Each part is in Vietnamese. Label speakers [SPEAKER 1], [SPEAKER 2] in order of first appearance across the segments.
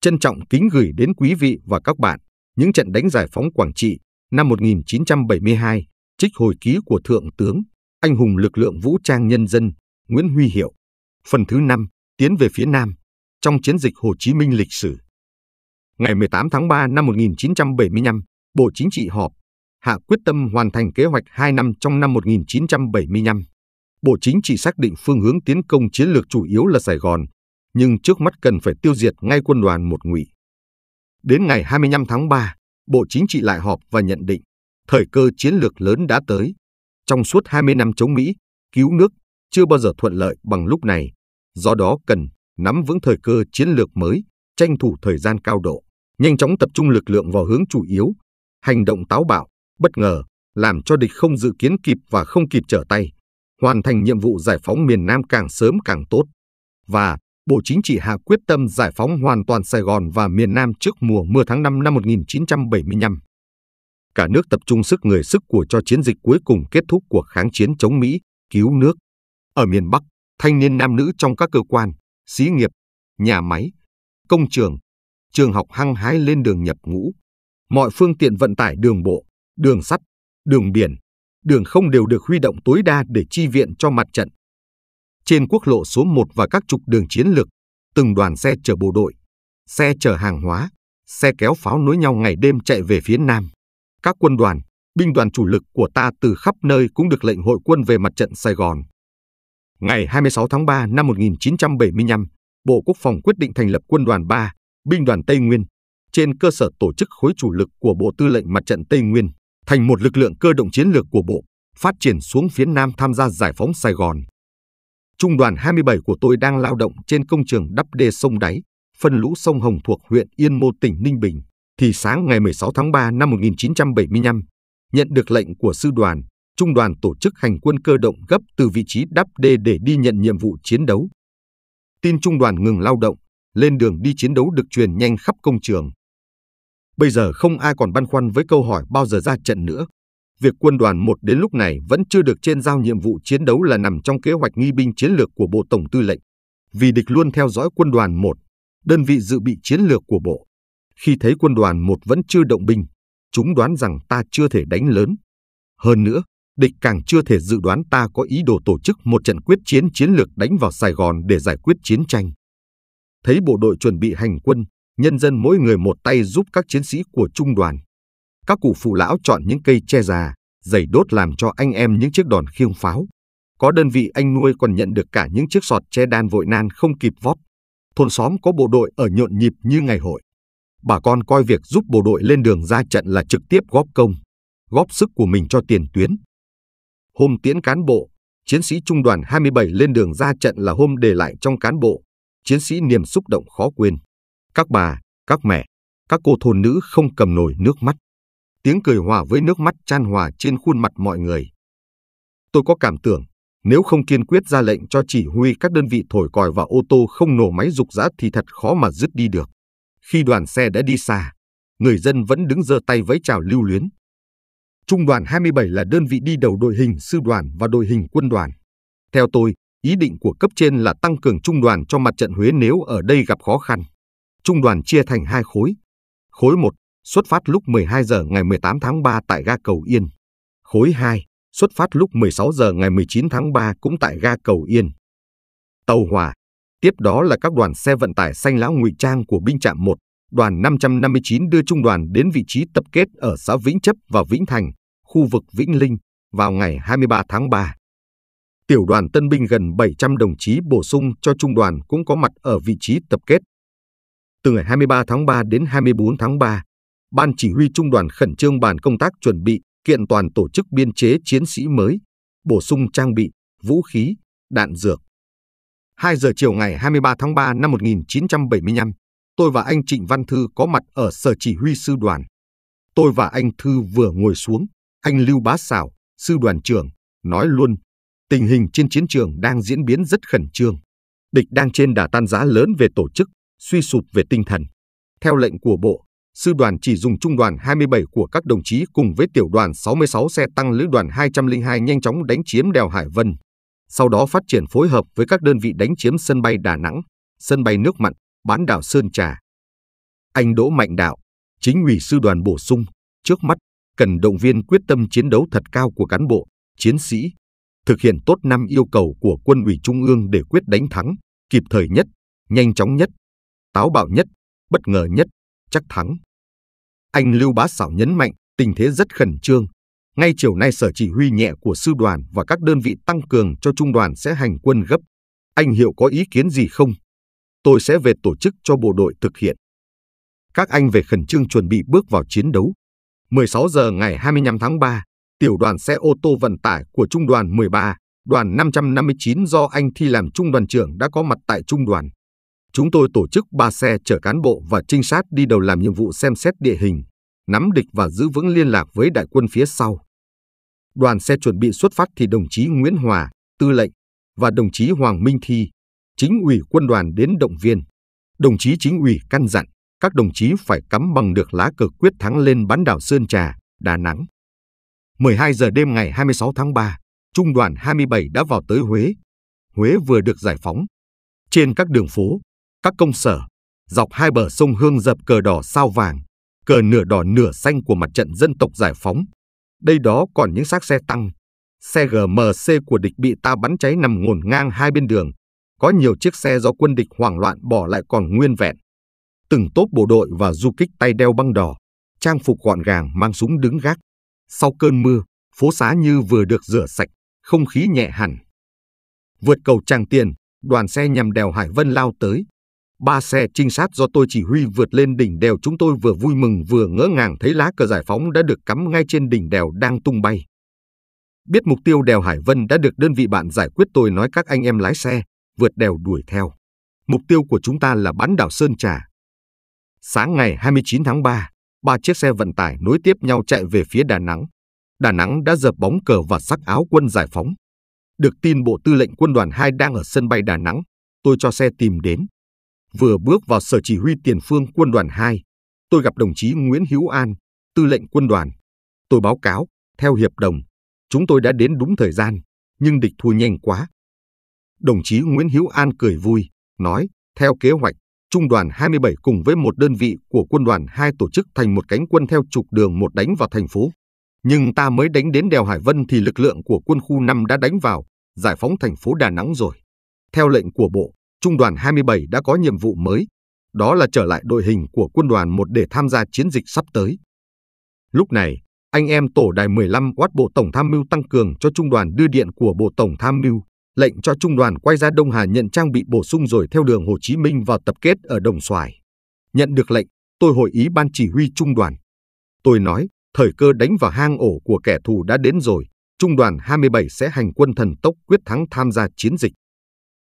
[SPEAKER 1] trân trọng kính gửi đến quý vị và các bạn những trận đánh giải phóng Quảng Trị năm 1972, trích hồi ký của Thượng tướng, anh hùng lực lượng vũ trang nhân dân Nguyễn Huy Hiệu. Phần thứ 5, tiến về phía Nam, trong chiến dịch Hồ Chí Minh lịch sử. Ngày 18 tháng 3 năm 1975, Bộ Chính trị họp, hạ quyết tâm hoàn thành kế hoạch 2 năm trong năm 1975. Bộ Chính trị xác định phương hướng tiến công chiến lược chủ yếu là Sài Gòn, nhưng trước mắt cần phải tiêu diệt ngay quân đoàn một ngụy. Đến ngày 25 tháng 3, Bộ Chính trị lại họp và nhận định thời cơ chiến lược lớn đã tới. Trong suốt 20 năm chống Mỹ, cứu nước chưa bao giờ thuận lợi bằng lúc này, do đó cần nắm vững thời cơ chiến lược mới, tranh thủ thời gian cao độ, nhanh chóng tập trung lực lượng vào hướng chủ yếu, hành động táo bạo, bất ngờ, làm cho địch không dự kiến kịp và không kịp trở tay, hoàn thành nhiệm vụ giải phóng miền Nam càng sớm càng tốt. Và Bộ Chính trị hạ quyết tâm giải phóng hoàn toàn Sài Gòn và miền Nam trước mùa mưa tháng 5 năm 1975. Cả nước tập trung sức người sức của cho chiến dịch cuối cùng kết thúc cuộc kháng chiến chống Mỹ, cứu nước. Ở miền Bắc, thanh niên nam nữ trong các cơ quan, xí nghiệp, nhà máy, công trường, trường học hăng hái lên đường nhập ngũ. Mọi phương tiện vận tải đường bộ, đường sắt, đường biển, đường không đều được huy động tối đa để chi viện cho mặt trận. Trên quốc lộ số 1 và các trục đường chiến lược, từng đoàn xe chở bộ đội, xe chở hàng hóa, xe kéo pháo nối nhau ngày đêm chạy về phía Nam. Các quân đoàn, binh đoàn chủ lực của ta từ khắp nơi cũng được lệnh hội quân về mặt trận Sài Gòn. Ngày 26 tháng 3 năm 1975, Bộ Quốc phòng quyết định thành lập quân đoàn 3, binh đoàn Tây Nguyên, trên cơ sở tổ chức khối chủ lực của Bộ Tư lệnh Mặt trận Tây Nguyên thành một lực lượng cơ động chiến lược của Bộ, phát triển xuống phía Nam tham gia giải phóng Sài Gòn. Trung đoàn 27 của tôi đang lao động trên công trường đắp đê sông Đáy, phân lũ sông Hồng thuộc huyện Yên Mô tỉnh Ninh Bình, thì sáng ngày 16 tháng 3 năm 1975, nhận được lệnh của sư đoàn, trung đoàn tổ chức hành quân cơ động gấp từ vị trí đắp đê để đi nhận nhiệm vụ chiến đấu. Tin trung đoàn ngừng lao động, lên đường đi chiến đấu được truyền nhanh khắp công trường. Bây giờ không ai còn băn khoăn với câu hỏi bao giờ ra trận nữa việc quân đoàn 1 đến lúc này vẫn chưa được trên giao nhiệm vụ chiến đấu là nằm trong kế hoạch nghi binh chiến lược của Bộ Tổng Tư lệnh, vì địch luôn theo dõi quân đoàn 1, đơn vị dự bị chiến lược của Bộ. Khi thấy quân đoàn 1 vẫn chưa động binh, chúng đoán rằng ta chưa thể đánh lớn. Hơn nữa, địch càng chưa thể dự đoán ta có ý đồ tổ chức một trận quyết chiến chiến lược đánh vào Sài Gòn để giải quyết chiến tranh. Thấy bộ đội chuẩn bị hành quân, nhân dân mỗi người một tay giúp các chiến sĩ của trung đoàn, các cụ phụ lão chọn những cây che già, dày đốt làm cho anh em những chiếc đòn khiêng pháo. Có đơn vị anh nuôi còn nhận được cả những chiếc sọt che đan vội nan không kịp vót. Thôn xóm có bộ đội ở nhộn nhịp như ngày hội. Bà con coi việc giúp bộ đội lên đường ra trận là trực tiếp góp công, góp sức của mình cho tiền tuyến. Hôm tiễn cán bộ, chiến sĩ trung đoàn 27 lên đường ra trận là hôm để lại trong cán bộ, chiến sĩ niềm xúc động khó quên. Các bà, các mẹ, các cô thôn nữ không cầm nổi nước mắt tiếng cười hòa với nước mắt chan hòa trên khuôn mặt mọi người. Tôi có cảm tưởng, nếu không kiên quyết ra lệnh cho chỉ huy các đơn vị thổi còi và ô tô không nổ máy rục rã thì thật khó mà dứt đi được. Khi đoàn xe đã đi xa, người dân vẫn đứng giơ tay với chào lưu luyến. Trung đoàn 27 là đơn vị đi đầu đội hình sư đoàn và đội hình quân đoàn. Theo tôi, ý định của cấp trên là tăng cường trung đoàn cho mặt trận Huế nếu ở đây gặp khó khăn. Trung đoàn chia thành hai khối. Khối 1 xuất phát lúc 12 giờ ngày 18 tháng 3 tại ga Cầu Yên. Khối 2, xuất phát lúc 16 giờ ngày 19 tháng 3 cũng tại ga Cầu Yên. Tàu hỏa, tiếp đó là các đoàn xe vận tải xanh lão ngụy trang của binh trạm 1, đoàn 559 đưa trung đoàn đến vị trí tập kết ở xã Vĩnh Chấp và Vĩnh Thành, khu vực Vĩnh Linh vào ngày 23 tháng 3. Tiểu đoàn tân binh gần 700 đồng chí bổ sung cho trung đoàn cũng có mặt ở vị trí tập kết. Từ ngày 23 tháng 3 đến 24 tháng 3, Ban chỉ huy trung đoàn khẩn trương bàn công tác chuẩn bị, kiện toàn tổ chức biên chế chiến sĩ mới, bổ sung trang bị, vũ khí, đạn dược. 2 giờ chiều ngày 23 tháng 3 năm 1975, tôi và anh Trịnh Văn Thư có mặt ở sở chỉ huy sư đoàn. Tôi và anh Thư vừa ngồi xuống, anh Lưu Bá Sảo, sư đoàn trưởng, nói luôn, tình hình trên chiến trường đang diễn biến rất khẩn trương. Địch đang trên đà tan giá lớn về tổ chức, suy sụp về tinh thần. Theo lệnh của bộ, sư đoàn chỉ dùng trung đoàn 27 của các đồng chí cùng với tiểu đoàn 66 xe tăng lữ đoàn 202 nhanh chóng đánh chiếm đèo Hải Vân, sau đó phát triển phối hợp với các đơn vị đánh chiếm sân bay Đà Nẵng, sân bay nước mặn, bán đảo Sơn Trà. Anh Đỗ Mạnh Đạo, chính ủy sư đoàn bổ sung, trước mắt cần động viên quyết tâm chiến đấu thật cao của cán bộ, chiến sĩ, thực hiện tốt năm yêu cầu của quân ủy trung ương để quyết đánh thắng, kịp thời nhất, nhanh chóng nhất, táo bạo nhất, bất ngờ nhất, chắc thắng. Anh Lưu Bá Sảo nhấn mạnh tình thế rất khẩn trương. Ngay chiều nay sở chỉ huy nhẹ của sư đoàn và các đơn vị tăng cường cho trung đoàn sẽ hành quân gấp. Anh Hiệu có ý kiến gì không? Tôi sẽ về tổ chức cho bộ đội thực hiện. Các anh về khẩn trương chuẩn bị bước vào chiến đấu. 16 giờ ngày 25 tháng 3, tiểu đoàn xe ô tô vận tải của trung đoàn 13, đoàn 559 do anh Thi làm trung đoàn trưởng đã có mặt tại trung đoàn chúng tôi tổ chức ba xe chở cán bộ và trinh sát đi đầu làm nhiệm vụ xem xét địa hình, nắm địch và giữ vững liên lạc với đại quân phía sau. Đoàn xe chuẩn bị xuất phát thì đồng chí Nguyễn Hòa, tư lệnh, và đồng chí Hoàng Minh Thi, chính ủy quân đoàn đến động viên. Đồng chí chính ủy căn dặn các đồng chí phải cắm bằng được lá cờ quyết thắng lên bán đảo Sơn Trà, Đà Nẵng. 12 giờ đêm ngày 26 tháng 3, trung đoàn 27 đã vào tới Huế. Huế vừa được giải phóng. Trên các đường phố, các công sở, dọc hai bờ sông Hương dập cờ đỏ sao vàng, cờ nửa đỏ nửa xanh của mặt trận dân tộc giải phóng. Đây đó còn những xác xe tăng, xe GMC của địch bị ta bắn cháy nằm ngổn ngang hai bên đường. Có nhiều chiếc xe do quân địch hoảng loạn bỏ lại còn nguyên vẹn. Từng tốp bộ đội và du kích tay đeo băng đỏ, trang phục gọn gàng mang súng đứng gác. Sau cơn mưa, phố xá như vừa được rửa sạch, không khí nhẹ hẳn. Vượt cầu Tràng Tiền, đoàn xe nhằm đèo Hải Vân lao tới, Ba xe trinh sát do tôi chỉ huy vượt lên đỉnh đèo chúng tôi vừa vui mừng vừa ngỡ ngàng thấy lá cờ giải phóng đã được cắm ngay trên đỉnh đèo đang tung bay. Biết mục tiêu đèo Hải Vân đã được đơn vị bạn giải quyết tôi nói các anh em lái xe, vượt đèo đuổi theo. Mục tiêu của chúng ta là bán đảo Sơn Trà. Sáng ngày 29 tháng 3, ba chiếc xe vận tải nối tiếp nhau chạy về phía Đà Nẵng. Đà Nẵng đã dập bóng cờ và sắc áo quân giải phóng. Được tin Bộ Tư lệnh Quân đoàn 2 đang ở sân bay Đà Nẵng, tôi cho xe tìm đến, Vừa bước vào sở chỉ huy tiền phương quân đoàn 2, tôi gặp đồng chí Nguyễn Hữu An, tư lệnh quân đoàn. Tôi báo cáo, theo hiệp đồng, chúng tôi đã đến đúng thời gian, nhưng địch thua nhanh quá. Đồng chí Nguyễn Hữu An cười vui, nói, theo kế hoạch, Trung đoàn 27 cùng với một đơn vị của quân đoàn 2 tổ chức thành một cánh quân theo trục đường một đánh vào thành phố. Nhưng ta mới đánh đến đèo Hải Vân thì lực lượng của quân khu 5 đã đánh vào, giải phóng thành phố Đà Nẵng rồi. Theo lệnh của bộ, Trung đoàn 27 đã có nhiệm vụ mới, đó là trở lại đội hình của quân đoàn 1 để tham gia chiến dịch sắp tới. Lúc này, anh em tổ đài 15 quát Bộ Tổng Tham mưu tăng cường cho Trung đoàn đưa điện của Bộ Tổng Tham mưu, lệnh cho Trung đoàn quay ra Đông Hà nhận trang bị bổ sung rồi theo đường Hồ Chí Minh vào tập kết ở Đồng Xoài. Nhận được lệnh, tôi hội ý ban chỉ huy Trung đoàn. Tôi nói, thời cơ đánh vào hang ổ của kẻ thù đã đến rồi, Trung đoàn 27 sẽ hành quân thần tốc quyết thắng tham gia chiến dịch.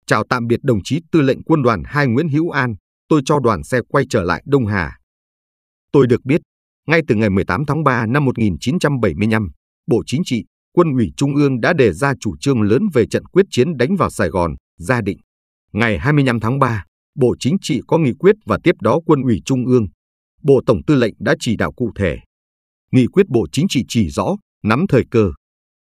[SPEAKER 1] Chào tạm biệt đồng chí tư lệnh quân đoàn 2 Nguyễn Hữu An, tôi cho đoàn xe quay trở lại Đông Hà. Tôi được biết, ngay từ ngày 18 tháng 3 năm 1975, Bộ Chính trị, Quân ủy Trung ương đã đề ra chủ trương lớn về trận quyết chiến đánh vào Sài Gòn, Gia Định. Ngày 25 tháng 3, Bộ Chính trị có nghị quyết và tiếp đó Quân ủy Trung ương. Bộ Tổng Tư lệnh đã chỉ đạo cụ thể. Nghị quyết Bộ Chính trị chỉ rõ, nắm thời cơ.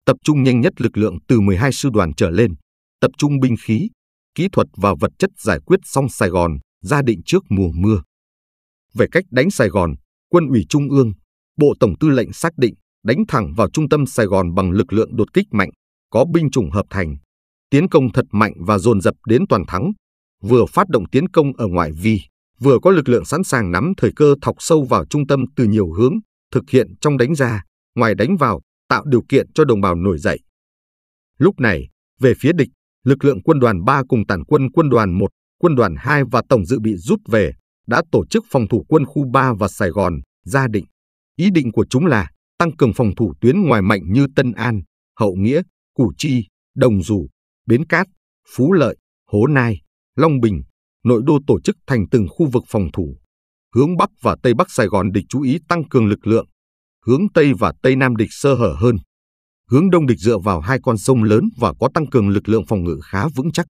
[SPEAKER 1] Tập trung nhanh nhất lực lượng từ 12 sư đoàn trở lên, tập trung binh khí, kỹ thuật và vật chất giải quyết xong Sài Gòn ra định trước mùa mưa. Về cách đánh Sài Gòn, Quân ủy Trung ương, Bộ Tổng tư lệnh xác định đánh thẳng vào trung tâm Sài Gòn bằng lực lượng đột kích mạnh, có binh chủng hợp thành, tiến công thật mạnh và dồn dập đến toàn thắng, vừa phát động tiến công ở ngoại vi, vừa có lực lượng sẵn sàng nắm thời cơ thọc sâu vào trung tâm từ nhiều hướng, thực hiện trong đánh ra, ngoài đánh vào, tạo điều kiện cho đồng bào nổi dậy. Lúc này, về phía địch, lực lượng quân đoàn 3 cùng tản quân quân đoàn 1, quân đoàn 2 và tổng dự bị rút về, đã tổ chức phòng thủ quân khu 3 và Sài Gòn, Gia Định. Ý định của chúng là tăng cường phòng thủ tuyến ngoài mạnh như Tân An, Hậu Nghĩa, Củ Chi, Đồng Dù, Bến Cát, Phú Lợi, Hố Nai, Long Bình, nội đô tổ chức thành từng khu vực phòng thủ. Hướng Bắc và Tây Bắc Sài Gòn địch chú ý tăng cường lực lượng. Hướng Tây và Tây Nam địch sơ hở hơn, hướng đông địch dựa vào hai con sông lớn và có tăng cường lực lượng phòng ngự khá vững chắc.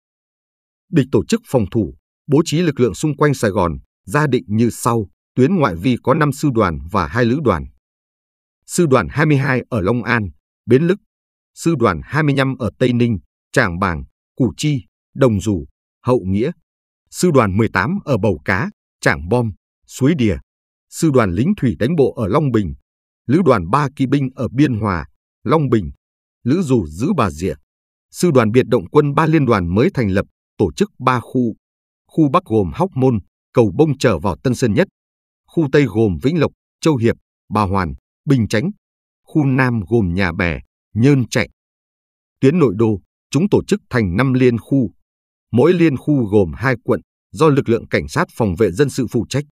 [SPEAKER 1] Địch tổ chức phòng thủ, bố trí lực lượng xung quanh Sài Gòn, gia định như sau, tuyến ngoại vi có 5 sư đoàn và 2 lữ đoàn. Sư đoàn 22 ở Long An, Bến Lức, sư đoàn 25 ở Tây Ninh, Tràng Bàng, Củ Chi, Đồng Dù, Hậu Nghĩa, sư đoàn 18 ở Bầu Cá, Trảng Bom, Suối Đìa, sư đoàn lính thủy đánh bộ ở Long Bình, lữ đoàn 3 kỵ binh ở Biên Hòa, Long Bình, Lữ Dù giữ Bà Rịa. Sư đoàn biệt động quân ba liên đoàn mới thành lập, tổ chức ba khu. Khu Bắc gồm Hóc Môn, Cầu Bông trở vào Tân Sơn Nhất. Khu Tây gồm Vĩnh Lộc, Châu Hiệp, Bà Hoàn, Bình Chánh. Khu Nam gồm Nhà Bè, Nhơn Trạch. Tuyến nội đô, chúng tổ chức thành năm liên khu. Mỗi liên khu gồm hai quận do lực lượng cảnh sát phòng vệ dân sự phụ trách.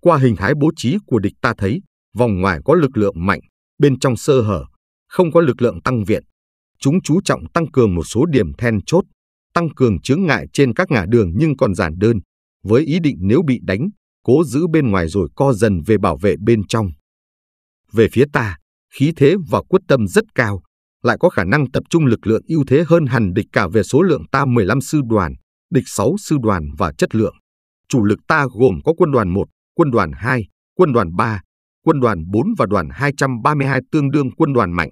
[SPEAKER 1] Qua hình thái bố trí của địch ta thấy, vòng ngoài có lực lượng mạnh, bên trong sơ hở không có lực lượng tăng viện. Chúng chú trọng tăng cường một số điểm then chốt, tăng cường chướng ngại trên các ngã đường nhưng còn giản đơn, với ý định nếu bị đánh, cố giữ bên ngoài rồi co dần về bảo vệ bên trong. Về phía ta, khí thế và quyết tâm rất cao, lại có khả năng tập trung lực lượng ưu thế hơn hẳn địch cả về số lượng ta 15 sư đoàn, địch 6 sư đoàn và chất lượng. Chủ lực ta gồm có quân đoàn 1, quân đoàn 2, quân đoàn 3, quân đoàn 4 và đoàn 232 tương đương quân đoàn mạnh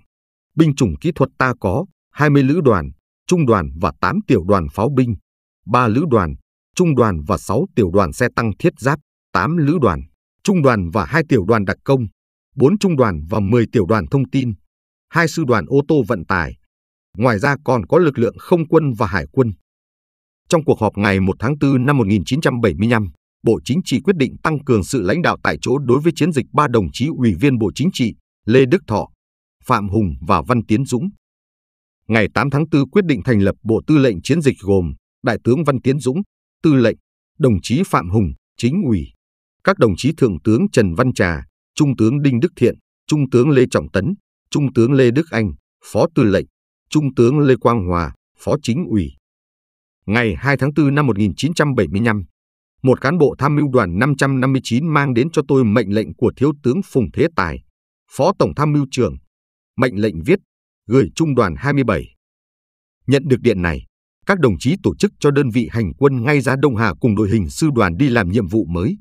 [SPEAKER 1] binh chủng kỹ thuật ta có 20 lữ đoàn, trung đoàn và 8 tiểu đoàn pháo binh, 3 lữ đoàn, trung đoàn và 6 tiểu đoàn xe tăng thiết giáp, 8 lữ đoàn, trung đoàn và 2 tiểu đoàn đặc công, 4 trung đoàn và 10 tiểu đoàn thông tin, 2 sư đoàn ô tô vận tải. Ngoài ra còn có lực lượng không quân và hải quân. Trong cuộc họp ngày 1 tháng 4 năm 1975, Bộ Chính trị quyết định tăng cường sự lãnh đạo tại chỗ đối với chiến dịch ba đồng chí Ủy viên Bộ Chính trị Lê Đức Thọ, Phạm Hùng và Văn Tiến Dũng. Ngày 8 tháng 4 quyết định thành lập Bộ Tư lệnh Chiến dịch gồm Đại tướng Văn Tiến Dũng, Tư lệnh, đồng chí Phạm Hùng, Chính ủy, các đồng chí Thượng tướng Trần Văn Trà, Trung tướng Đinh Đức Thiện, Trung tướng Lê Trọng Tấn, Trung tướng Lê Đức Anh, Phó Tư lệnh, Trung tướng Lê Quang Hòa, Phó Chính ủy. Ngày 2 tháng 4 năm 1975, một cán bộ tham mưu đoàn 559 mang đến cho tôi mệnh lệnh của Thiếu tướng Phùng Thế Tài, Phó Tổng tham mưu trưởng, mệnh lệnh viết gửi trung đoàn 27. Nhận được điện này, các đồng chí tổ chức cho đơn vị hành quân ngay ra Đông Hà cùng đội hình sư đoàn đi làm nhiệm vụ mới.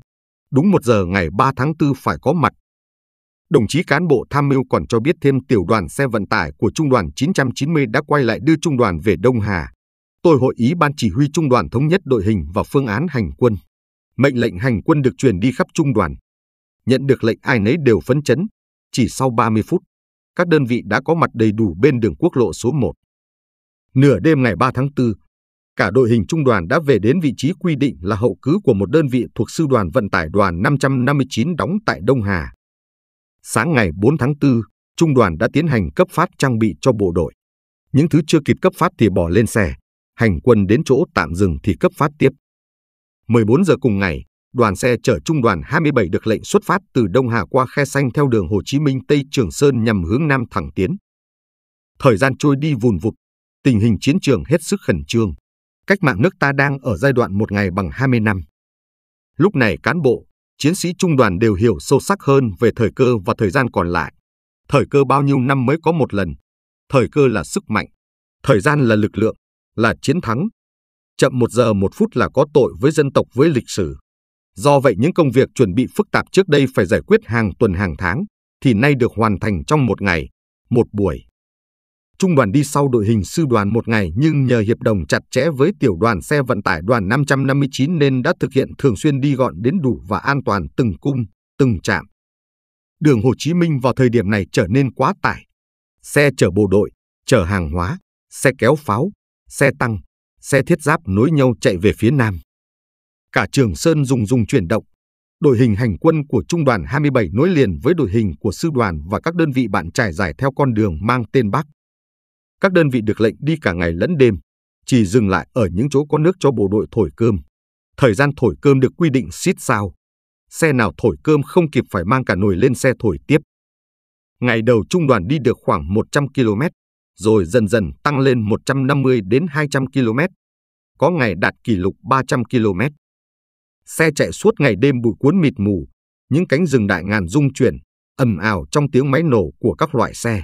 [SPEAKER 1] Đúng một giờ ngày 3 tháng 4 phải có mặt. Đồng chí cán bộ tham mưu còn cho biết thêm tiểu đoàn xe vận tải của trung đoàn 990 đã quay lại đưa trung đoàn về Đông Hà. Tôi hội ý ban chỉ huy trung đoàn thống nhất đội hình và phương án hành quân. Mệnh lệnh hành quân được truyền đi khắp trung đoàn. Nhận được lệnh ai nấy đều phấn chấn. Chỉ sau 30 phút, các đơn vị đã có mặt đầy đủ bên đường quốc lộ số 1. Nửa đêm ngày 3 tháng 4, cả đội hình trung đoàn đã về đến vị trí quy định là hậu cứ của một đơn vị thuộc Sư đoàn Vận tải đoàn 559 đóng tại Đông Hà. Sáng ngày 4 tháng 4, trung đoàn đã tiến hành cấp phát trang bị cho bộ đội. Những thứ chưa kịp cấp phát thì bỏ lên xe, hành quân đến chỗ tạm dừng thì cấp phát tiếp. 14 giờ cùng ngày, đoàn xe chở trung đoàn 27 được lệnh xuất phát từ Đông Hà qua Khe Xanh theo đường Hồ Chí Minh Tây Trường Sơn nhằm hướng Nam thẳng tiến. Thời gian trôi đi vùn vụt, tình hình chiến trường hết sức khẩn trương. Cách mạng nước ta đang ở giai đoạn một ngày bằng 20 năm. Lúc này cán bộ, chiến sĩ trung đoàn đều hiểu sâu sắc hơn về thời cơ và thời gian còn lại. Thời cơ bao nhiêu năm mới có một lần. Thời cơ là sức mạnh. Thời gian là lực lượng, là chiến thắng. Chậm một giờ một phút là có tội với dân tộc với lịch sử. Do vậy những công việc chuẩn bị phức tạp trước đây phải giải quyết hàng tuần hàng tháng thì nay được hoàn thành trong một ngày, một buổi. Trung đoàn đi sau đội hình sư đoàn một ngày nhưng nhờ hiệp đồng chặt chẽ với tiểu đoàn xe vận tải đoàn 559 nên đã thực hiện thường xuyên đi gọn đến đủ và an toàn từng cung, từng trạm. Đường Hồ Chí Minh vào thời điểm này trở nên quá tải. Xe chở bộ đội, chở hàng hóa, xe kéo pháo, xe tăng, xe thiết giáp nối nhau chạy về phía nam cả Trường Sơn dùng dùng chuyển động. Đội hình hành quân của trung đoàn 27 nối liền với đội hình của sư đoàn và các đơn vị bạn trải dài theo con đường mang tên Bắc. Các đơn vị được lệnh đi cả ngày lẫn đêm, chỉ dừng lại ở những chỗ có nước cho bộ đội thổi cơm. Thời gian thổi cơm được quy định xít sao. Xe nào thổi cơm không kịp phải mang cả nồi lên xe thổi tiếp. Ngày đầu trung đoàn đi được khoảng 100 km, rồi dần dần tăng lên 150 đến 200 km, có ngày đạt kỷ lục 300 km. Xe chạy suốt ngày đêm bụi cuốn mịt mù, những cánh rừng đại ngàn rung chuyển, ầm ảo trong tiếng máy nổ của các loại xe.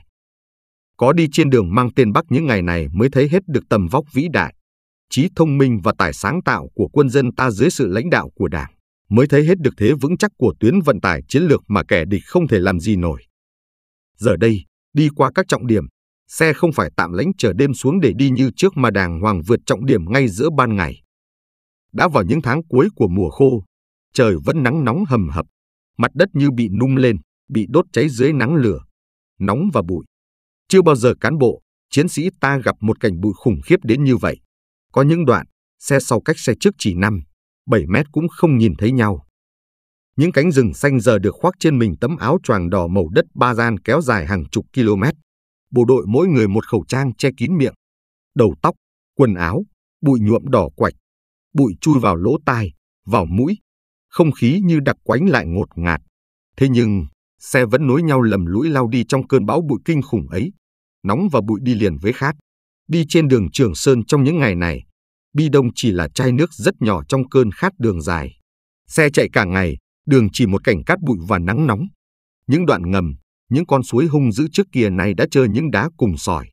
[SPEAKER 1] Có đi trên đường mang tên Bắc những ngày này mới thấy hết được tầm vóc vĩ đại, trí thông minh và tài sáng tạo của quân dân ta dưới sự lãnh đạo của Đảng, mới thấy hết được thế vững chắc của tuyến vận tải chiến lược mà kẻ địch không thể làm gì nổi. Giờ đây, đi qua các trọng điểm, xe không phải tạm lánh chờ đêm xuống để đi như trước mà đàng hoàng vượt trọng điểm ngay giữa ban ngày. Đã vào những tháng cuối của mùa khô, trời vẫn nắng nóng hầm hập, mặt đất như bị nung lên, bị đốt cháy dưới nắng lửa, nóng và bụi. Chưa bao giờ cán bộ, chiến sĩ ta gặp một cảnh bụi khủng khiếp đến như vậy. Có những đoạn, xe sau cách xe trước chỉ 5, 7 mét cũng không nhìn thấy nhau. Những cánh rừng xanh giờ được khoác trên mình tấm áo choàng đỏ màu đất ba gian kéo dài hàng chục km. Bộ đội mỗi người một khẩu trang che kín miệng, đầu tóc, quần áo, bụi nhuộm đỏ quạch, bụi chui vào lỗ tai, vào mũi, không khí như đặc quánh lại ngột ngạt. Thế nhưng, xe vẫn nối nhau lầm lũi lao đi trong cơn bão bụi kinh khủng ấy. Nóng và bụi đi liền với khát. Đi trên đường Trường Sơn trong những ngày này, bi đông chỉ là chai nước rất nhỏ trong cơn khát đường dài. Xe chạy cả ngày, đường chỉ một cảnh cát bụi và nắng nóng. Những đoạn ngầm, những con suối hung dữ trước kia này đã chơi những đá cùng sỏi.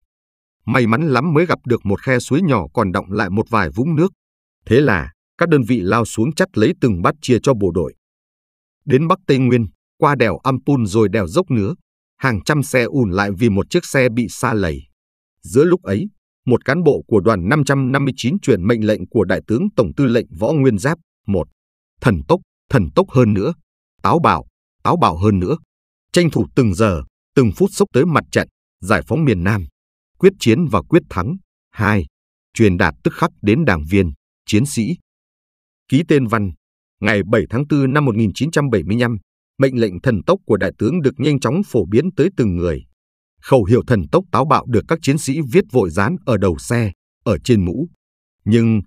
[SPEAKER 1] May mắn lắm mới gặp được một khe suối nhỏ còn động lại một vài vũng nước, Thế là, các đơn vị lao xuống chắt lấy từng bát chia cho bộ đội. Đến Bắc Tây Nguyên, qua đèo Ampun rồi đèo dốc nữa, hàng trăm xe ùn lại vì một chiếc xe bị xa lầy. Giữa lúc ấy, một cán bộ của đoàn 559 truyền mệnh lệnh của Đại tướng Tổng tư lệnh Võ Nguyên Giáp, một, thần tốc, thần tốc hơn nữa, táo bạo, táo bạo hơn nữa, tranh thủ từng giờ, từng phút sốc tới mặt trận, giải phóng miền Nam, quyết chiến và quyết thắng, hai, truyền đạt tức khắc đến đảng viên chiến sĩ. Ký tên văn, ngày 7 tháng 4 năm 1975, mệnh lệnh thần tốc của đại tướng được nhanh chóng phổ biến tới từng người. Khẩu hiệu thần tốc táo bạo được các chiến sĩ viết vội dán ở đầu xe, ở trên mũ. Nhưng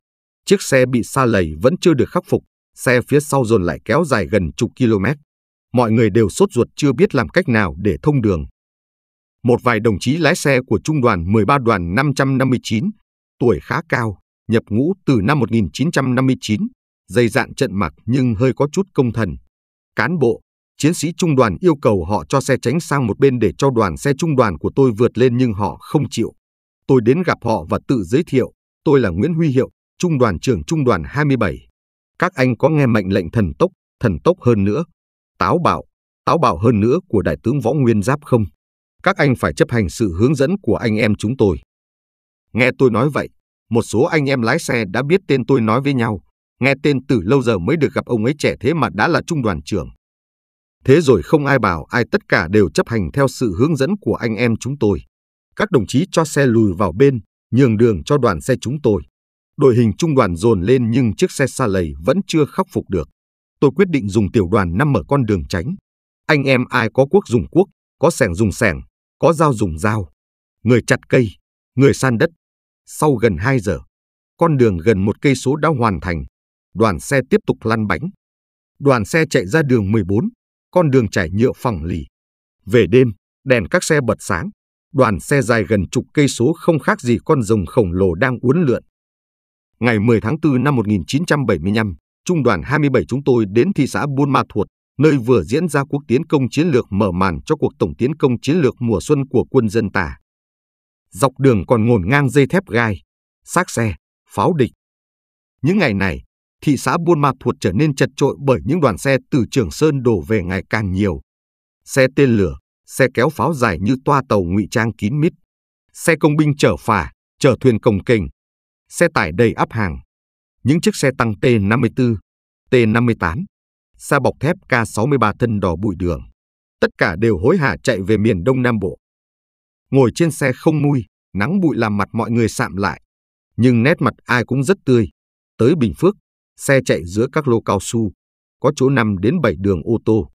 [SPEAKER 1] chiếc xe bị xa lầy vẫn chưa được khắc phục, xe phía sau dồn lại kéo dài gần chục km. Mọi người đều sốt ruột chưa biết làm cách nào để thông đường. Một vài đồng chí lái xe của trung đoàn 13 đoàn 559, tuổi khá cao, nhập ngũ từ năm 1959, dày dạn trận mặc nhưng hơi có chút công thần. Cán bộ, chiến sĩ trung đoàn yêu cầu họ cho xe tránh sang một bên để cho đoàn xe trung đoàn của tôi vượt lên nhưng họ không chịu. Tôi đến gặp họ và tự giới thiệu, tôi là Nguyễn Huy Hiệu, trung đoàn trưởng trung đoàn 27. Các anh có nghe mệnh lệnh thần tốc, thần tốc hơn nữa, táo bạo, táo bạo hơn nữa của đại tướng Võ Nguyên Giáp không? Các anh phải chấp hành sự hướng dẫn của anh em chúng tôi. Nghe tôi nói vậy, một số anh em lái xe đã biết tên tôi nói với nhau, nghe tên từ lâu giờ mới được gặp ông ấy trẻ thế mà đã là trung đoàn trưởng. Thế rồi không ai bảo ai tất cả đều chấp hành theo sự hướng dẫn của anh em chúng tôi. Các đồng chí cho xe lùi vào bên, nhường đường cho đoàn xe chúng tôi. Đội hình trung đoàn dồn lên nhưng chiếc xe xa lầy vẫn chưa khắc phục được. Tôi quyết định dùng tiểu đoàn năm mở con đường tránh. Anh em ai có quốc dùng quốc có sẻng dùng sẻng, có dao dùng dao. Người chặt cây, người san đất, sau gần 2 giờ, con đường gần một cây số đã hoàn thành, đoàn xe tiếp tục lăn bánh. Đoàn xe chạy ra đường 14, con đường trải nhựa phẳng lì. Về đêm, đèn các xe bật sáng, đoàn xe dài gần chục cây số không khác gì con rồng khổng lồ đang uốn lượn. Ngày 10 tháng 4 năm 1975, Trung đoàn 27 chúng tôi đến thị xã Buôn Ma Thuột, nơi vừa diễn ra cuộc tiến công chiến lược mở màn cho cuộc tổng tiến công chiến lược mùa xuân của quân dân ta. Dọc đường còn ngổn ngang dây thép gai, xác xe, pháo địch. Những ngày này, thị xã Buôn Ma Thuột trở nên chật trội bởi những đoàn xe từ Trường Sơn đổ về ngày càng nhiều. Xe tên lửa, xe kéo pháo dài như toa tàu ngụy trang kín mít, xe công binh chở phà, chở thuyền cồng kềnh, xe tải đầy áp hàng. Những chiếc xe tăng T-54, T-58, xe bọc thép K-63 thân đỏ bụi đường. Tất cả đều hối hả chạy về miền Đông Nam Bộ. Ngồi trên xe không mui, nắng bụi làm mặt mọi người sạm lại. Nhưng nét mặt ai cũng rất tươi. Tới Bình Phước, xe chạy giữa các lô cao su, có chỗ 5 đến 7 đường ô tô.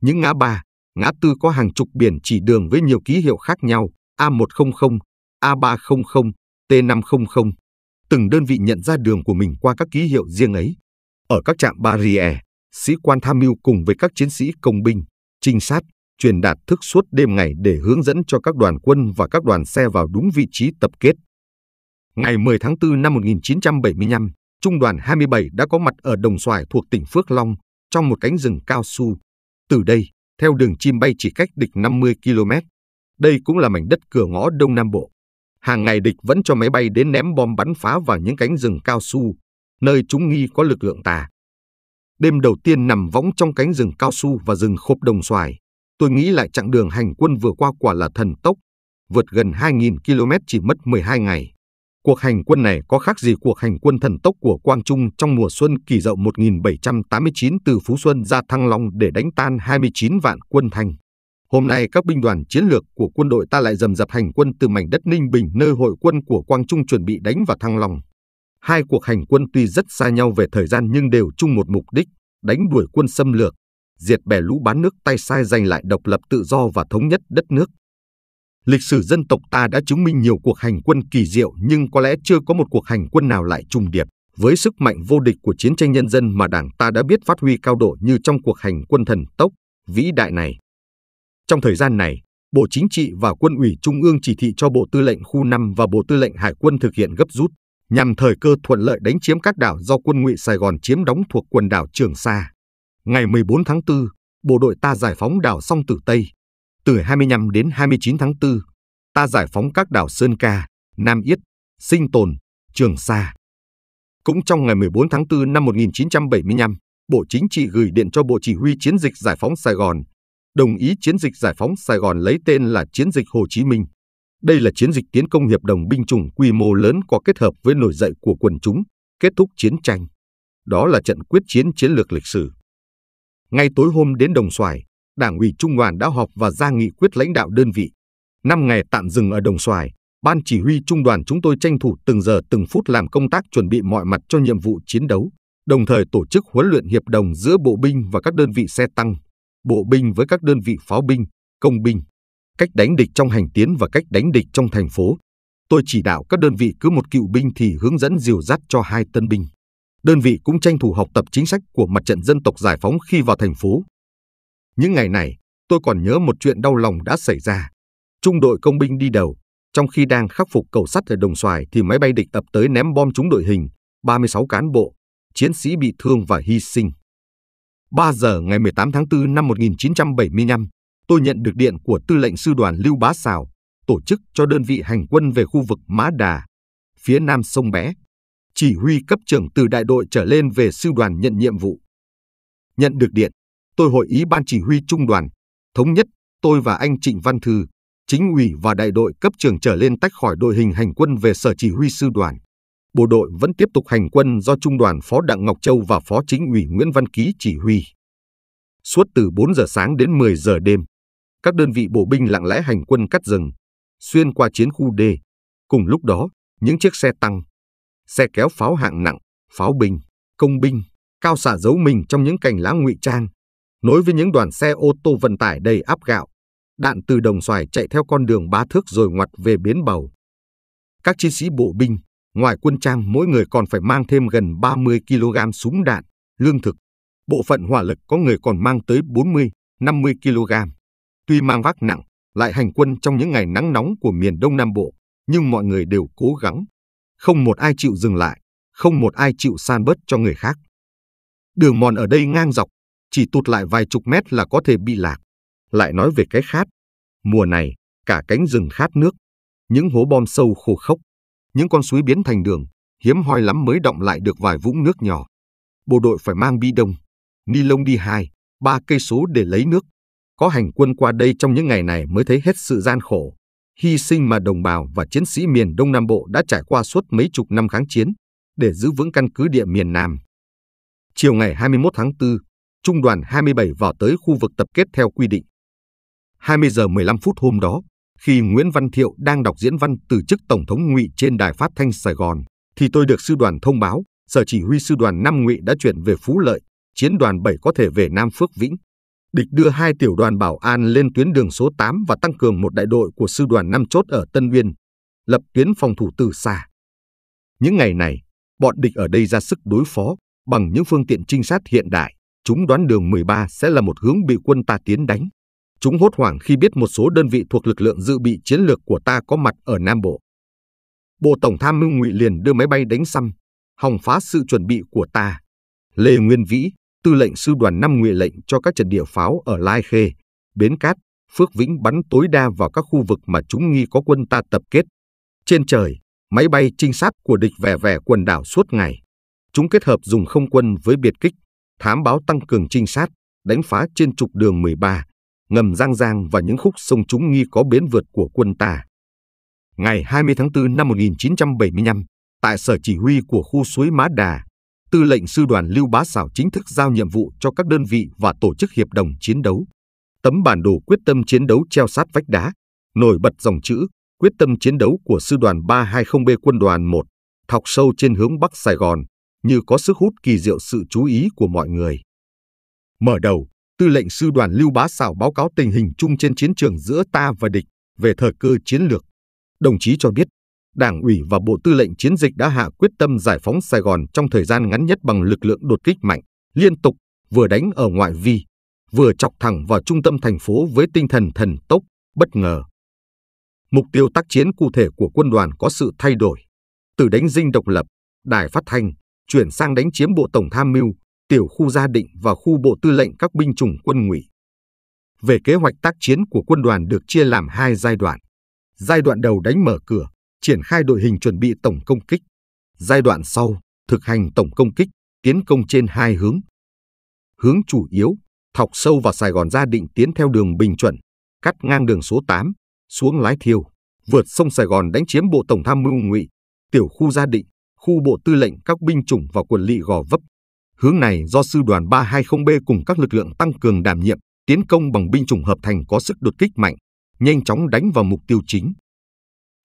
[SPEAKER 1] Những ngã ba, ngã tư có hàng chục biển chỉ đường với nhiều ký hiệu khác nhau, A100, A300, T500. Từng đơn vị nhận ra đường của mình qua các ký hiệu riêng ấy. Ở các trạm barrier, sĩ quan tham mưu cùng với các chiến sĩ công binh, trinh sát, truyền đạt thức suốt đêm ngày để hướng dẫn cho các đoàn quân và các đoàn xe vào đúng vị trí tập kết. Ngày 10 tháng 4 năm 1975, Trung đoàn 27 đã có mặt ở Đồng Xoài thuộc tỉnh Phước Long, trong một cánh rừng cao su. Từ đây, theo đường chim bay chỉ cách địch 50 km. Đây cũng là mảnh đất cửa ngõ Đông Nam Bộ. Hàng ngày địch vẫn cho máy bay đến ném bom bắn phá vào những cánh rừng cao su, nơi chúng nghi có lực lượng tà. Đêm đầu tiên nằm võng trong cánh rừng cao su và rừng khộp đồng xoài, Tôi nghĩ lại chặng đường hành quân vừa qua quả là thần tốc, vượt gần 2.000 km chỉ mất 12 ngày. Cuộc hành quân này có khác gì cuộc hành quân thần tốc của Quang Trung trong mùa xuân kỳ dậu 1789 từ Phú Xuân ra Thăng Long để đánh tan 29 vạn quân thành. Hôm nay các binh đoàn chiến lược của quân đội ta lại dầm dập hành quân từ mảnh đất Ninh Bình nơi hội quân của Quang Trung chuẩn bị đánh vào Thăng Long. Hai cuộc hành quân tuy rất xa nhau về thời gian nhưng đều chung một mục đích, đánh đuổi quân xâm lược diệt bè lũ bán nước tay sai giành lại độc lập tự do và thống nhất đất nước. Lịch sử dân tộc ta đã chứng minh nhiều cuộc hành quân kỳ diệu nhưng có lẽ chưa có một cuộc hành quân nào lại trùng điệp với sức mạnh vô địch của chiến tranh nhân dân mà Đảng ta đã biết phát huy cao độ như trong cuộc hành quân thần tốc vĩ đại này. Trong thời gian này, Bộ Chính trị và Quân ủy Trung ương chỉ thị cho Bộ Tư lệnh Khu 5 và Bộ Tư lệnh Hải quân thực hiện gấp rút, nhằm thời cơ thuận lợi đánh chiếm các đảo do quân ngụy Sài Gòn chiếm đóng thuộc quần đảo Trường Sa. Ngày 14 tháng 4, bộ đội ta giải phóng đảo Song Tử Tây. Từ 25 đến 29 tháng 4, ta giải phóng các đảo Sơn Ca, Nam Yết, Sinh Tồn, Trường Sa. Cũng trong ngày 14 tháng 4 năm 1975, Bộ Chính trị gửi điện cho Bộ Chỉ huy Chiến dịch Giải phóng Sài Gòn, đồng ý chiến dịch Giải phóng Sài Gòn lấy tên là Chiến dịch Hồ Chí Minh. Đây là chiến dịch tiến công hiệp đồng binh chủng quy mô lớn có kết hợp với nổi dậy của quần chúng, kết thúc chiến tranh. Đó là trận quyết chiến chiến lược lịch sử. Ngay tối hôm đến Đồng Xoài, Đảng ủy Trung đoàn đã họp và ra nghị quyết lãnh đạo đơn vị. Năm ngày tạm dừng ở Đồng Xoài, Ban chỉ huy Trung đoàn chúng tôi tranh thủ từng giờ từng phút làm công tác chuẩn bị mọi mặt cho nhiệm vụ chiến đấu, đồng thời tổ chức huấn luyện hiệp đồng giữa bộ binh và các đơn vị xe tăng, bộ binh với các đơn vị pháo binh, công binh, cách đánh địch trong hành tiến và cách đánh địch trong thành phố. Tôi chỉ đạo các đơn vị cứ một cựu binh thì hướng dẫn diều dắt cho hai tân binh đơn vị cũng tranh thủ học tập chính sách của mặt trận dân tộc giải phóng khi vào thành phố. Những ngày này, tôi còn nhớ một chuyện đau lòng đã xảy ra. Trung đội công binh đi đầu, trong khi đang khắc phục cầu sắt ở Đồng Xoài thì máy bay địch ập tới ném bom trúng đội hình, 36 cán bộ, chiến sĩ bị thương và hy sinh. 3 giờ ngày 18 tháng 4 năm 1975, tôi nhận được điện của tư lệnh sư đoàn Lưu Bá Sào tổ chức cho đơn vị hành quân về khu vực Mã Đà, phía nam sông Bé, chỉ huy cấp trưởng từ đại đội trở lên về sư đoàn nhận nhiệm vụ. Nhận được điện, tôi hội ý ban chỉ huy trung đoàn, thống nhất tôi và anh Trịnh Văn Thư, chính ủy và đại đội cấp trưởng trở lên tách khỏi đội hình hành quân về sở chỉ huy sư đoàn. Bộ đội vẫn tiếp tục hành quân do trung đoàn Phó Đặng Ngọc Châu và Phó Chính ủy Nguyễn Văn Ký chỉ huy. Suốt từ 4 giờ sáng đến 10 giờ đêm, các đơn vị bộ binh lặng lẽ hành quân cắt rừng, xuyên qua chiến khu D. Cùng lúc đó, những chiếc xe tăng, xe kéo pháo hạng nặng, pháo binh, công binh, cao xả giấu mình trong những cành lá ngụy trang, nối với những đoàn xe ô tô vận tải đầy áp gạo. Đạn từ đồng xoài chạy theo con đường ba thước rồi ngoặt về bến bầu. Các chiến sĩ bộ binh, ngoài quân trang mỗi người còn phải mang thêm gần 30 kg súng đạn, lương thực. Bộ phận hỏa lực có người còn mang tới 40, 50 kg. Tuy mang vác nặng, lại hành quân trong những ngày nắng nóng của miền Đông Nam Bộ, nhưng mọi người đều cố gắng không một ai chịu dừng lại, không một ai chịu san bớt cho người khác. Đường mòn ở đây ngang dọc, chỉ tụt lại vài chục mét là có thể bị lạc. Lại nói về cái khát. Mùa này, cả cánh rừng khát nước, những hố bom sâu khô khốc, những con suối biến thành đường, hiếm hoi lắm mới động lại được vài vũng nước nhỏ. Bộ đội phải mang bi đông, ni lông đi hai, ba cây số để lấy nước. Có hành quân qua đây trong những ngày này mới thấy hết sự gian khổ hy sinh mà đồng bào và chiến sĩ miền Đông Nam Bộ đã trải qua suốt mấy chục năm kháng chiến để giữ vững căn cứ địa miền Nam. Chiều ngày 21 tháng 4, Trung đoàn 27 vào tới khu vực tập kết theo quy định. 20 giờ 15 phút hôm đó, khi Nguyễn Văn Thiệu đang đọc diễn văn từ chức Tổng thống Ngụy trên đài phát thanh Sài Gòn, thì tôi được sư đoàn thông báo Sở chỉ huy sư đoàn 5 Ngụy đã chuyển về Phú Lợi, chiến đoàn 7 có thể về Nam Phước Vĩnh địch đưa hai tiểu đoàn bảo an lên tuyến đường số 8 và tăng cường một đại đội của sư đoàn 5 chốt ở Tân Uyên, lập tuyến phòng thủ từ xa. Những ngày này, bọn địch ở đây ra sức đối phó bằng những phương tiện trinh sát hiện đại. Chúng đoán đường 13 sẽ là một hướng bị quân ta tiến đánh. Chúng hốt hoảng khi biết một số đơn vị thuộc lực lượng dự bị chiến lược của ta có mặt ở Nam Bộ. Bộ Tổng tham mưu Ngụy liền đưa máy bay đánh xăm, hòng phá sự chuẩn bị của ta. Lê Nguyên Vĩ, tư lệnh sư đoàn 5 nguệ lệnh cho các trận địa pháo ở Lai Khê, Bến Cát, Phước Vĩnh bắn tối đa vào các khu vực mà chúng nghi có quân ta tập kết. Trên trời, máy bay trinh sát của địch vẻ vẻ quần đảo suốt ngày. Chúng kết hợp dùng không quân với biệt kích, thám báo tăng cường trinh sát, đánh phá trên trục đường 13, ngầm Giang Giang và những khúc sông chúng nghi có bến vượt của quân ta. Ngày 20 tháng 4 năm 1975, tại sở chỉ huy của khu suối Má Đà, Tư lệnh sư đoàn Lưu Bá Sảo chính thức giao nhiệm vụ cho các đơn vị và tổ chức hiệp đồng chiến đấu. Tấm bản đồ quyết tâm chiến đấu treo sát vách đá, nổi bật dòng chữ quyết tâm chiến đấu của sư đoàn 320B quân đoàn 1, thọc sâu trên hướng Bắc Sài Gòn, như có sức hút kỳ diệu sự chú ý của mọi người. Mở đầu, tư lệnh sư đoàn Lưu Bá Sảo báo cáo tình hình chung trên chiến trường giữa ta và địch về thời cơ chiến lược. Đồng chí cho biết, Đảng ủy và Bộ Tư lệnh Chiến dịch đã hạ quyết tâm giải phóng Sài Gòn trong thời gian ngắn nhất bằng lực lượng đột kích mạnh, liên tục, vừa đánh ở ngoại vi, vừa chọc thẳng vào trung tâm thành phố với tinh thần thần tốc, bất ngờ. Mục tiêu tác chiến cụ thể của quân đoàn có sự thay đổi, từ đánh dinh độc lập, đài phát thanh, chuyển sang đánh chiếm bộ tổng tham mưu, tiểu khu gia định và khu bộ tư lệnh các binh chủng quân ngụy. Về kế hoạch tác chiến của quân đoàn được chia làm hai giai đoạn. Giai đoạn đầu đánh mở cửa, triển khai đội hình chuẩn bị tổng công kích. Giai đoạn sau, thực hành tổng công kích, tiến công trên hai hướng. Hướng chủ yếu, thọc sâu vào Sài Gòn ra định tiến theo đường Bình Chuẩn, cắt ngang đường số 8, xuống Lái Thiêu, vượt sông Sài Gòn đánh chiếm bộ tổng tham mưu ngụy, tiểu khu gia định, khu bộ tư lệnh các binh chủng và quần lỵ gò vấp. Hướng này do sư đoàn 320B cùng các lực lượng tăng cường đảm nhiệm, tiến công bằng binh chủng hợp thành có sức đột kích mạnh, nhanh chóng đánh vào mục tiêu chính.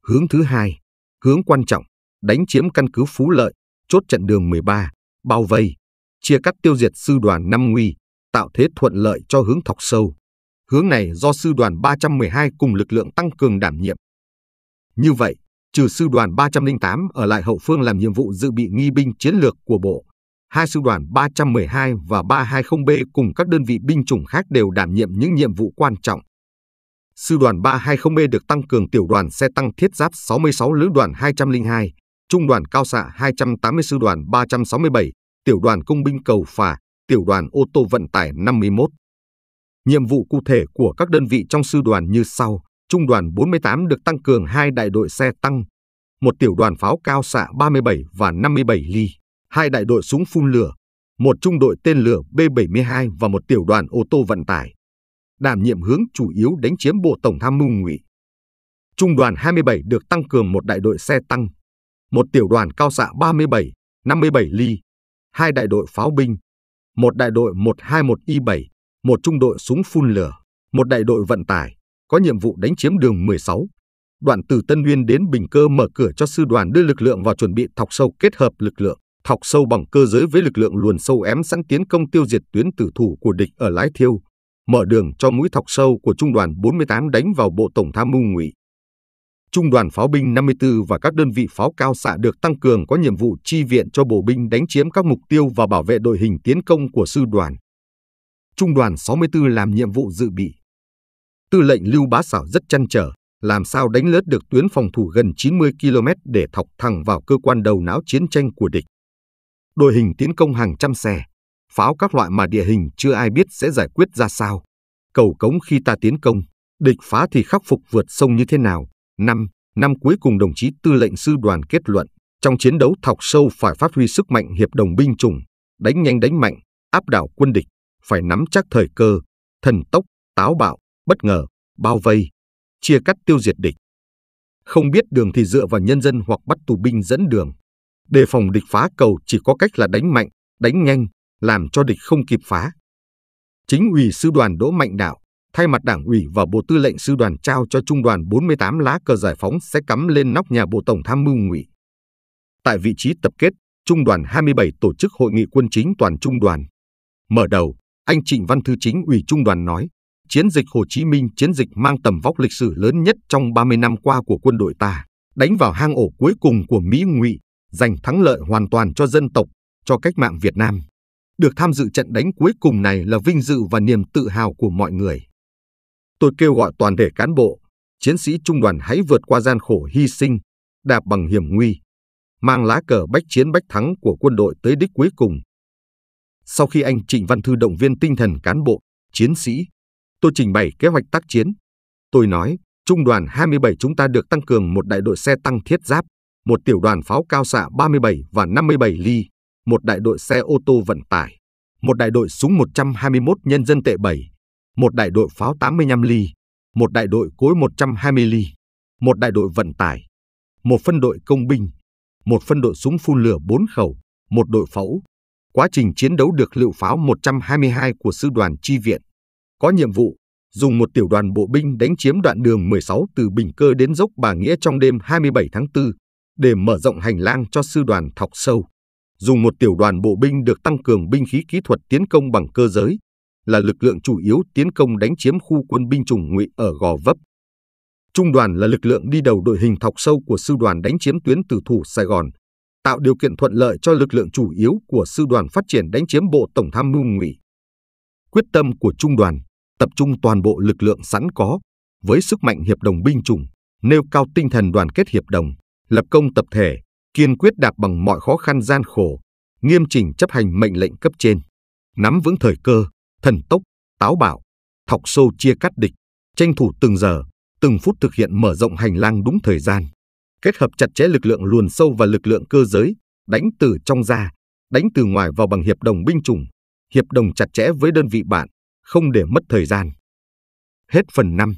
[SPEAKER 1] Hướng thứ hai, hướng quan trọng, đánh chiếm căn cứ Phú Lợi, chốt trận đường 13, bao vây, chia cắt tiêu diệt sư đoàn Năm Nguy, tạo thế thuận lợi cho hướng thọc sâu. Hướng này do sư đoàn 312 cùng lực lượng tăng cường đảm nhiệm. Như vậy, trừ sư đoàn 308 ở lại hậu phương làm nhiệm vụ dự bị nghi binh chiến lược của bộ, hai sư đoàn 312 và 320B cùng các đơn vị binh chủng khác đều đảm nhiệm những nhiệm vụ quan trọng, Sư đoàn 320B được tăng cường tiểu đoàn xe tăng thiết giáp 66 lữ đoàn 202, trung đoàn cao xạ 280 sư đoàn 367, tiểu đoàn công binh cầu phà, tiểu đoàn ô tô vận tải 51. Nhiệm vụ cụ thể của các đơn vị trong sư đoàn như sau. Trung đoàn 48 được tăng cường 2 đại đội xe tăng, một tiểu đoàn pháo cao xạ 37 và 57 ly, hai đại đội súng phun lửa, một trung đội tên lửa B-72 và một tiểu đoàn ô tô vận tải đảm nhiệm hướng chủ yếu đánh chiếm Bộ Tổng tham mưu ngụy. Trung đoàn 27 được tăng cường một đại đội xe tăng, một tiểu đoàn cao xạ 37, 57 ly, hai đại đội pháo binh, một đại đội 121Y7, một trung đội súng phun lửa, một đại đội vận tải, có nhiệm vụ đánh chiếm đường 16, đoạn từ Tân Nguyên đến Bình Cơ mở cửa cho sư đoàn đưa lực lượng vào chuẩn bị thọc sâu kết hợp lực lượng, thọc sâu bằng cơ giới với lực lượng luồn sâu ém sẵn tiến công tiêu diệt tuyến tử thủ của địch ở Lái Thiêu mở đường cho mũi thọc sâu của Trung đoàn 48 đánh vào Bộ Tổng tham mưu ngụy. Trung đoàn pháo binh 54 và các đơn vị pháo cao xạ được tăng cường có nhiệm vụ chi viện cho bộ binh đánh chiếm các mục tiêu và bảo vệ đội hình tiến công của sư đoàn. Trung đoàn 64 làm nhiệm vụ dự bị. Tư lệnh Lưu Bá Sảo rất chăn trở, làm sao đánh lướt được tuyến phòng thủ gần 90 km để thọc thẳng vào cơ quan đầu não chiến tranh của địch. Đội hình tiến công hàng trăm xe, pháo các loại mà địa hình chưa ai biết sẽ giải quyết ra sao. Cầu cống khi ta tiến công, địch phá thì khắc phục vượt sông như thế nào. Năm, năm cuối cùng đồng chí tư lệnh sư đoàn kết luận, trong chiến đấu thọc sâu phải phát huy sức mạnh hiệp đồng binh chủng, đánh nhanh đánh mạnh, áp đảo quân địch, phải nắm chắc thời cơ, thần tốc, táo bạo, bất ngờ, bao vây, chia cắt tiêu diệt địch. Không biết đường thì dựa vào nhân dân hoặc bắt tù binh dẫn đường. Đề phòng địch phá cầu chỉ có cách là đánh mạnh, đánh nhanh, làm cho địch không kịp phá. Chính ủy sư đoàn Đỗ Mạnh Đạo thay mặt đảng ủy và bộ tư lệnh sư đoàn trao cho trung đoàn 48 lá cờ giải phóng sẽ cắm lên nóc nhà bộ tổng tham mưu ngụy. Tại vị trí tập kết, trung đoàn 27 tổ chức hội nghị quân chính toàn trung đoàn. Mở đầu, anh Trịnh Văn Thư chính ủy trung đoàn nói, chiến dịch Hồ Chí Minh chiến dịch mang tầm vóc lịch sử lớn nhất trong 30 năm qua của quân đội ta, đánh vào hang ổ cuối cùng của Mỹ ngụy, giành thắng lợi hoàn toàn cho dân tộc, cho cách mạng Việt Nam. Được tham dự trận đánh cuối cùng này là vinh dự và niềm tự hào của mọi người. Tôi kêu gọi toàn thể cán bộ, chiến sĩ trung đoàn hãy vượt qua gian khổ hy sinh, đạp bằng hiểm nguy, mang lá cờ bách chiến bách thắng của quân đội tới đích cuối cùng. Sau khi anh Trịnh Văn Thư động viên tinh thần cán bộ, chiến sĩ, tôi trình bày kế hoạch tác chiến. Tôi nói, Trung đoàn 27 chúng ta được tăng cường một đại đội xe tăng thiết giáp, một tiểu đoàn pháo cao xạ 37 và 57 ly, một đại đội xe ô tô vận tải, một đại đội súng 121 nhân dân tệ 7, một đại đội pháo 85 ly, một đại đội cối 120 ly, một đại đội vận tải, một phân đội công binh, một phân đội súng phun lửa 4 khẩu, một đội phẫu. Quá trình chiến đấu được lựu pháo 122 của sư đoàn chi viện. Có nhiệm vụ dùng một tiểu đoàn bộ binh đánh chiếm đoạn đường 16 từ Bình Cơ đến dốc Bà Nghĩa trong đêm 27 tháng 4 để mở rộng hành lang cho sư đoàn thọc sâu dùng một tiểu đoàn bộ binh được tăng cường binh khí kỹ thuật tiến công bằng cơ giới, là lực lượng chủ yếu tiến công đánh chiếm khu quân binh chủng ngụy ở Gò Vấp. Trung đoàn là lực lượng đi đầu đội hình thọc sâu của sư đoàn đánh chiếm tuyến từ thủ Sài Gòn, tạo điều kiện thuận lợi cho lực lượng chủ yếu của sư đoàn phát triển đánh chiếm bộ tổng tham mưu ngụy. Quyết tâm của trung đoàn tập trung toàn bộ lực lượng sẵn có với sức mạnh hiệp đồng binh chủng, nêu cao tinh thần đoàn kết hiệp đồng, lập công tập thể, kiên quyết đạp bằng mọi khó khăn gian khổ, nghiêm chỉnh chấp hành mệnh lệnh cấp trên, nắm vững thời cơ, thần tốc, táo bạo, thọc sâu chia cắt địch, tranh thủ từng giờ, từng phút thực hiện mở rộng hành lang đúng thời gian, kết hợp chặt chẽ lực lượng luồn sâu và lực lượng cơ giới, đánh từ trong ra, đánh từ ngoài vào bằng hiệp đồng binh chủng, hiệp đồng chặt chẽ với đơn vị bạn, không để mất thời gian. Hết phần 5